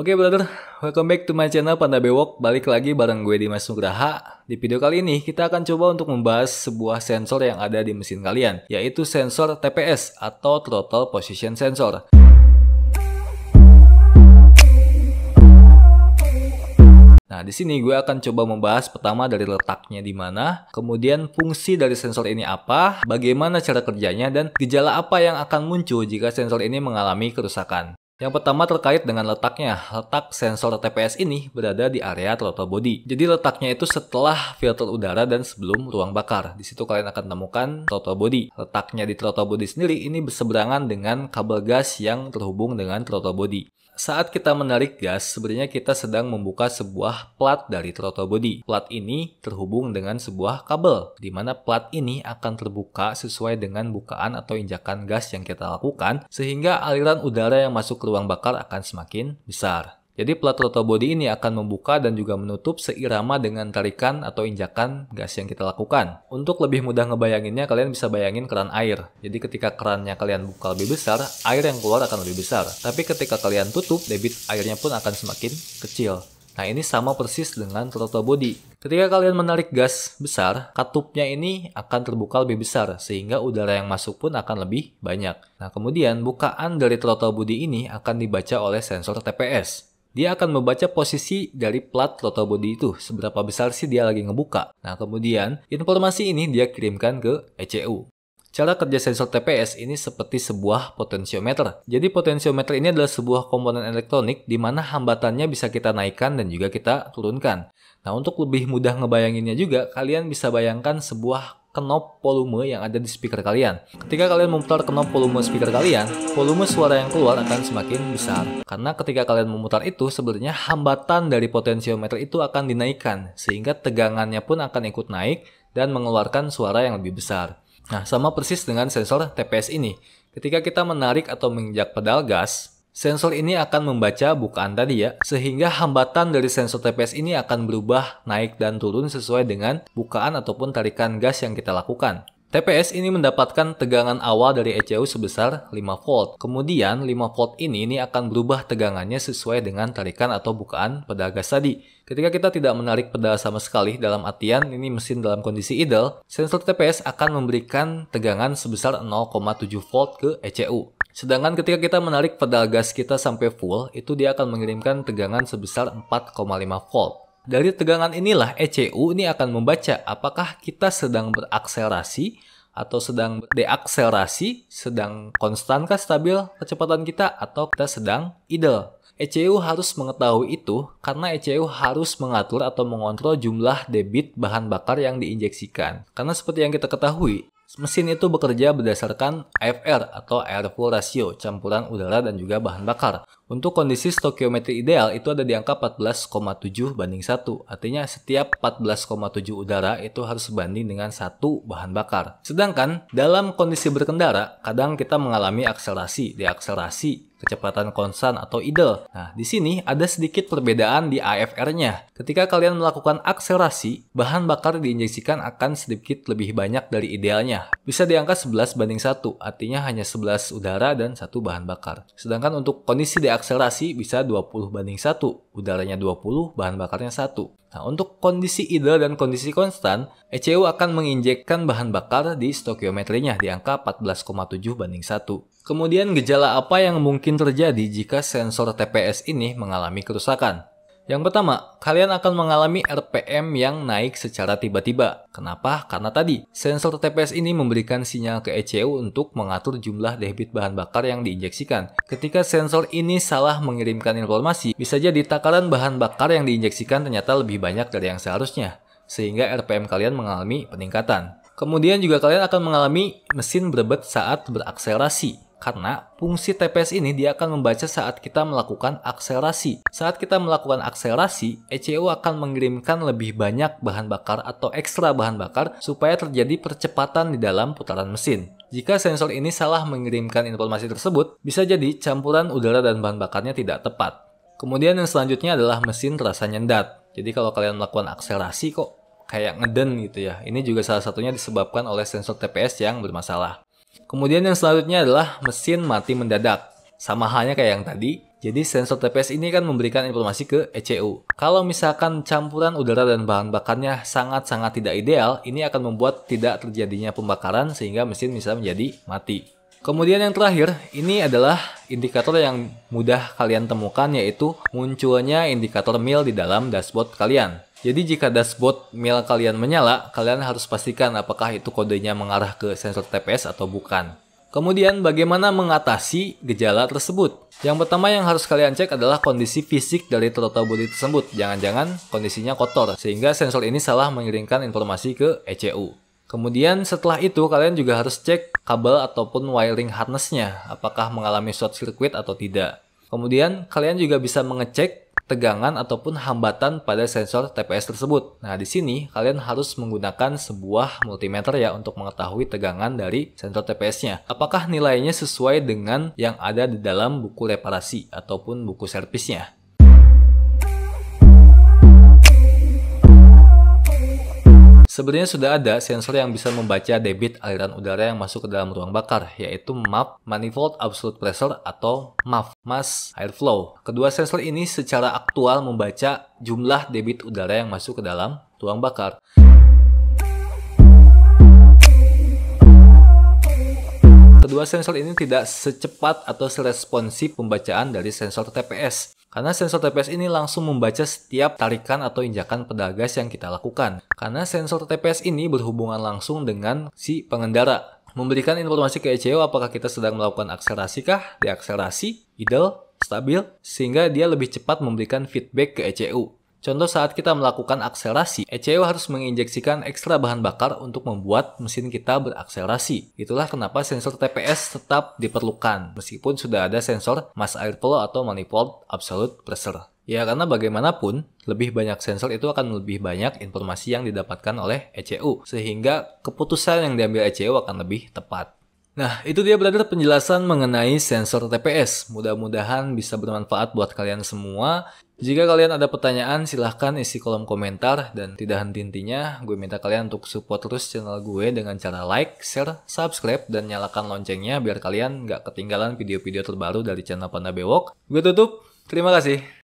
Oke okay, brother, welcome back to my channel Panda Bewok. Balik lagi bareng gue Dimas Nugraha. Di video kali ini kita akan coba untuk membahas sebuah sensor yang ada di mesin kalian, yaitu sensor TPS atau Throttle Position Sensor. Nah, di sini gue akan coba membahas pertama dari letaknya di mana, kemudian fungsi dari sensor ini apa, bagaimana cara kerjanya, dan gejala apa yang akan muncul jika sensor ini mengalami kerusakan. Yang pertama terkait dengan letaknya. Letak sensor TPS ini berada di area throttle body. Jadi letaknya itu setelah filter udara dan sebelum ruang bakar. Di situ kalian akan temukan throttle body. Letaknya di throttle body sendiri ini berseberangan dengan kabel gas yang terhubung dengan throttle body. Saat kita menarik gas, sebenarnya kita sedang membuka sebuah plat dari throttle body. Plat ini terhubung dengan sebuah kabel, di mana plat ini akan terbuka sesuai dengan bukaan atau injakan gas yang kita lakukan, sehingga aliran udara yang masuk ke ruang bakar akan semakin besar. Jadi plat throttle body ini akan membuka dan juga menutup seirama dengan tarikan atau injakan gas yang kita lakukan. Untuk lebih mudah ngebayanginnya, kalian bisa bayangin keran air. Jadi ketika kerannya kalian buka lebih besar, air yang keluar akan lebih besar. Tapi ketika kalian tutup, debit airnya pun akan semakin kecil. Nah ini sama persis dengan throttle body. Ketika kalian menarik gas besar, katupnya ini akan terbuka lebih besar sehingga udara yang masuk pun akan lebih banyak. Nah kemudian bukaan dari throttle body ini akan dibaca oleh sensor TPS dia akan membaca posisi dari plat throttle body itu, seberapa besar sih dia lagi ngebuka. Nah, kemudian informasi ini dia kirimkan ke ECU. Cara kerja sensor TPS ini seperti sebuah potensiometer. Jadi potensiometer ini adalah sebuah komponen elektronik di mana hambatannya bisa kita naikkan dan juga kita turunkan. Nah, untuk lebih mudah ngebayanginnya juga, kalian bisa bayangkan sebuah knob volume yang ada di speaker kalian. Ketika kalian memutar knob volume speaker kalian, volume suara yang keluar akan semakin besar. Karena ketika kalian memutar itu, sebenarnya hambatan dari potensiometer itu akan dinaikkan, sehingga tegangannya pun akan ikut naik dan mengeluarkan suara yang lebih besar. Nah, sama persis dengan sensor TPS ini. Ketika kita menarik atau menginjak pedal gas, Sensor ini akan membaca bukaan tadi ya, sehingga hambatan dari sensor TPS ini akan berubah naik dan turun sesuai dengan bukaan ataupun tarikan gas yang kita lakukan. TPS ini mendapatkan tegangan awal dari ECU sebesar 5 volt. Kemudian 5 volt ini, ini akan berubah tegangannya sesuai dengan tarikan atau bukaan pedal gas tadi. Ketika kita tidak menarik pedal sama sekali dalam artian ini mesin dalam kondisi idle, sensor TPS akan memberikan tegangan sebesar 0,7 volt ke ECU. Sedangkan ketika kita menarik pedal gas kita sampai full, itu dia akan mengirimkan tegangan sebesar 4,5 volt. Dari tegangan inilah ECU ini akan membaca apakah kita sedang berakselerasi atau sedang deakselerasi, sedang konstan konstankah stabil kecepatan kita atau kita sedang idle. ECU harus mengetahui itu karena ECU harus mengatur atau mengontrol jumlah debit bahan bakar yang diinjeksikan. Karena seperti yang kita ketahui, Mesin itu bekerja berdasarkan AFR atau Air Airflow Ratio, campuran udara dan juga bahan bakar. Untuk kondisi stokiometri ideal itu ada di angka 14,7 banding 1. Artinya setiap 14,7 udara itu harus sebanding dengan satu bahan bakar. Sedangkan dalam kondisi berkendara, kadang kita mengalami akselerasi, deakselerasi, kecepatan konstan atau idle. Nah, di sini ada sedikit perbedaan di AFR-nya. Ketika kalian melakukan akselerasi, bahan bakar diinjeksikan akan sedikit lebih banyak dari idealnya. Bisa di 11 banding 1, artinya hanya 11 udara dan satu bahan bakar. Sedangkan untuk kondisi deakselerasi akselerasi bisa 20 banding 1, udaranya 20, bahan bakarnya 1. Nah, untuk kondisi ideal dan kondisi konstan, ECU akan menginjekkan bahan bakar di stokiometrinya di angka 14,7 banding 1. Kemudian gejala apa yang mungkin terjadi jika sensor TPS ini mengalami kerusakan? Yang pertama, kalian akan mengalami RPM yang naik secara tiba-tiba. Kenapa? Karena tadi, sensor TPS ini memberikan sinyal ke ECU untuk mengatur jumlah debit bahan bakar yang diinjeksikan. Ketika sensor ini salah mengirimkan informasi, bisa jadi takaran bahan bakar yang diinjeksikan ternyata lebih banyak dari yang seharusnya, sehingga RPM kalian mengalami peningkatan. Kemudian juga kalian akan mengalami mesin berbet saat berakselerasi. Karena fungsi TPS ini dia akan membaca saat kita melakukan akselerasi. Saat kita melakukan akselerasi, ECU akan mengirimkan lebih banyak bahan bakar atau ekstra bahan bakar supaya terjadi percepatan di dalam putaran mesin. Jika sensor ini salah mengirimkan informasi tersebut, bisa jadi campuran udara dan bahan bakarnya tidak tepat. Kemudian yang selanjutnya adalah mesin terasa nyendat. Jadi kalau kalian melakukan akselerasi kok kayak ngeden gitu ya. Ini juga salah satunya disebabkan oleh sensor TPS yang bermasalah. Kemudian yang selanjutnya adalah mesin mati mendadak. Sama halnya kayak yang tadi, jadi sensor TPS ini kan memberikan informasi ke ECU. Kalau misalkan campuran udara dan bahan bakarnya sangat-sangat tidak ideal, ini akan membuat tidak terjadinya pembakaran sehingga mesin bisa menjadi mati. Kemudian yang terakhir, ini adalah indikator yang mudah kalian temukan yaitu munculnya indikator mil di dalam dashboard kalian. Jadi jika dashboard mail kalian menyala, kalian harus pastikan apakah itu kodenya mengarah ke sensor TPS atau bukan. Kemudian bagaimana mengatasi gejala tersebut? Yang pertama yang harus kalian cek adalah kondisi fisik dari throttle body tersebut. Jangan-jangan kondisinya kotor, sehingga sensor ini salah mengirimkan informasi ke ECU. Kemudian setelah itu kalian juga harus cek kabel ataupun wiring harnessnya, apakah mengalami short circuit atau tidak. Kemudian kalian juga bisa mengecek tegangan ataupun hambatan pada sensor TPS tersebut. Nah, di sini kalian harus menggunakan sebuah multimeter ya untuk mengetahui tegangan dari sensor TPS-nya. Apakah nilainya sesuai dengan yang ada di dalam buku reparasi ataupun buku servisnya. Sebenarnya sudah ada sensor yang bisa membaca debit aliran udara yang masuk ke dalam ruang bakar, yaitu MAP, Manifold Absolute Pressure atau MAP Mass Airflow. Kedua sensor ini secara aktual membaca jumlah debit udara yang masuk ke dalam ruang bakar. Kedua sensor ini tidak secepat atau seresponsif pembacaan dari sensor TPS. Karena sensor TPS ini langsung membaca setiap tarikan atau injakan pedal gas yang kita lakukan. Karena sensor TPS ini berhubungan langsung dengan si pengendara. Memberikan informasi ke ECU apakah kita sedang melakukan akselerasi kah, deakselerasi, idle, stabil, sehingga dia lebih cepat memberikan feedback ke ECU. Contoh saat kita melakukan akselerasi, ECU harus menginjeksikan ekstra bahan bakar untuk membuat mesin kita berakselerasi. Itulah kenapa sensor TPS tetap diperlukan, meskipun sudah ada sensor mass airflow atau manifold absolute pressure. Ya karena bagaimanapun, lebih banyak sensor itu akan lebih banyak informasi yang didapatkan oleh ECU, sehingga keputusan yang diambil ECU akan lebih tepat. Nah, itu dia brother penjelasan mengenai sensor TPS. Mudah-mudahan bisa bermanfaat buat kalian semua. Jika kalian ada pertanyaan, silahkan isi kolom komentar. Dan tidak henti-hentinya, gue minta kalian untuk support terus channel gue dengan cara like, share, subscribe, dan nyalakan loncengnya biar kalian nggak ketinggalan video-video terbaru dari channel Panda Bewok. Gue tutup, terima kasih.